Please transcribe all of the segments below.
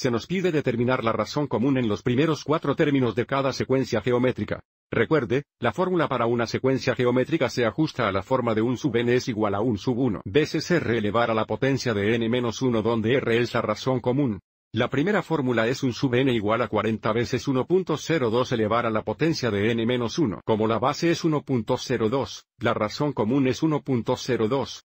Se nos pide determinar la razón común en los primeros cuatro términos de cada secuencia geométrica. Recuerde, la fórmula para una secuencia geométrica se ajusta a la forma de un sub n es igual a un sub 1 veces r elevar a la potencia de n menos 1 donde r es la razón común. La primera fórmula es un sub n igual a 40 veces 1.02 elevar a la potencia de n menos 1. Como la base es 1.02, la razón común es 1.02.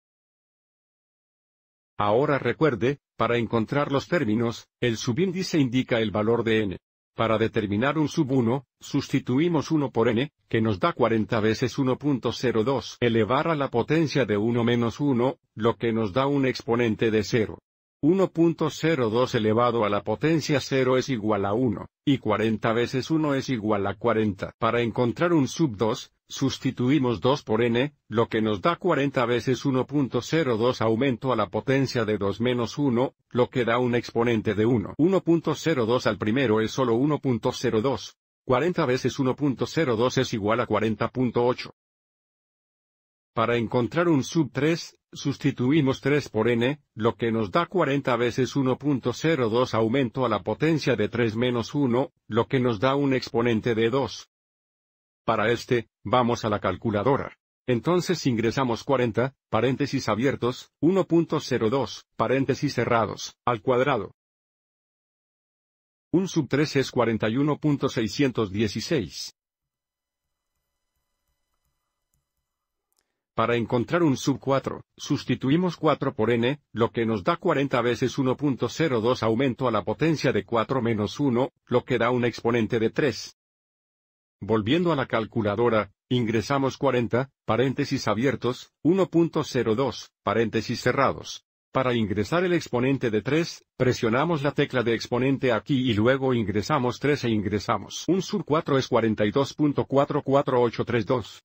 Ahora recuerde, para encontrar los términos, el subíndice indica el valor de n. Para determinar un sub1, sustituimos 1 por n, que nos da 40 veces 1.02 elevar a la potencia de 1 menos 1, lo que nos da un exponente de 0. 1.02 elevado a la potencia 0 es igual a 1, y 40 veces 1 es igual a 40. Para encontrar un sub 2, Sustituimos 2 por n, lo que nos da 40 veces 1.02 aumento a la potencia de 2 menos 1, lo que da un exponente de 1. 1.02 al primero es solo 1.02. 40 veces 1.02 es igual a 40.8. Para encontrar un sub 3, sustituimos 3 por n, lo que nos da 40 veces 1.02 aumento a la potencia de 3 menos 1, lo que nos da un exponente de 2. Para este, vamos a la calculadora. Entonces ingresamos 40, paréntesis abiertos, 1.02, paréntesis cerrados, al cuadrado. Un sub 3 es 41.616. Para encontrar un sub 4, sustituimos 4 por n, lo que nos da 40 veces 1.02 aumento a la potencia de 4 menos 1, lo que da un exponente de 3. Volviendo a la calculadora, ingresamos 40, paréntesis abiertos, 1.02, paréntesis cerrados. Para ingresar el exponente de 3, presionamos la tecla de exponente aquí y luego ingresamos 3 e ingresamos. Un sub 4 es 42.44832.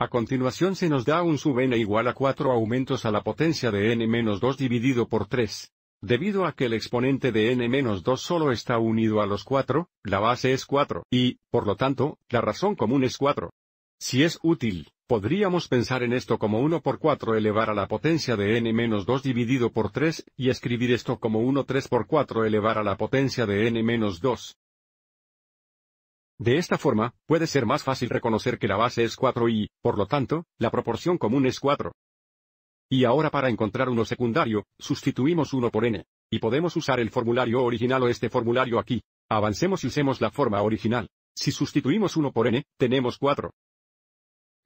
A continuación se nos da un sub n igual a 4 aumentos a la potencia de n menos 2 dividido por 3. Debido a que el exponente de n-2 solo está unido a los 4, la base es 4, y, por lo tanto, la razón común es 4. Si es útil, podríamos pensar en esto como 1 por 4 elevar a la potencia de n-2 dividido por 3, y escribir esto como 1 3 por 4 elevar a la potencia de n-2. De esta forma, puede ser más fácil reconocer que la base es 4 y, por lo tanto, la proporción común es 4. Y ahora para encontrar uno secundario, sustituimos uno por n. Y podemos usar el formulario original o este formulario aquí. Avancemos y usemos la forma original. Si sustituimos 1 por n, tenemos 4.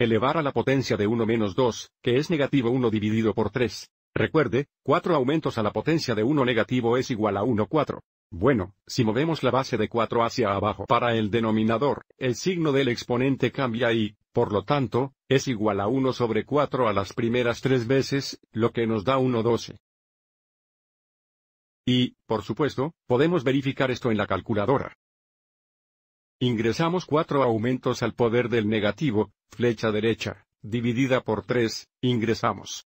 Elevar a la potencia de 1 menos 2, que es negativo 1 dividido por 3. Recuerde, 4 aumentos a la potencia de 1 negativo es igual a 1 4. Bueno, si movemos la base de 4 hacia abajo para el denominador, el signo del exponente cambia y, por lo tanto, es igual a 1 sobre 4 a las primeras tres veces, lo que nos da 1,12. Y, por supuesto, podemos verificar esto en la calculadora. Ingresamos cuatro aumentos al poder del negativo, flecha derecha, dividida por 3, ingresamos.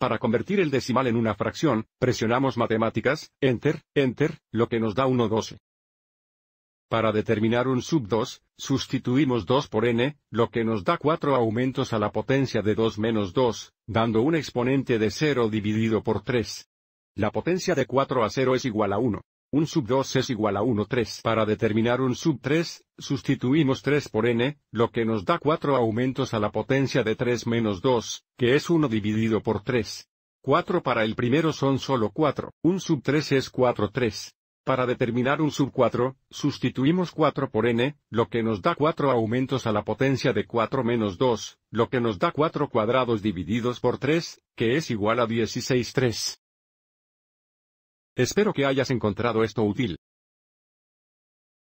Para convertir el decimal en una fracción, presionamos matemáticas, enter, enter, lo que nos da 1,12. Para determinar un sub 2, sustituimos 2 por n, lo que nos da 4 aumentos a la potencia de 2 menos 2, dando un exponente de 0 dividido por 3. La potencia de 4 a 0 es igual a 1. Un sub 2 es igual a 1 3. Para determinar un sub 3, sustituimos 3 por n, lo que nos da 4 aumentos a la potencia de 3 menos 2, que es 1 dividido por 3. 4 para el primero son solo 4, un sub 3 es 4 3. Para determinar un sub 4, sustituimos 4 por n, lo que nos da 4 aumentos a la potencia de 4 menos 2, lo que nos da 4 cuadrados divididos por 3, que es igual a 16 3. Espero que hayas encontrado esto útil.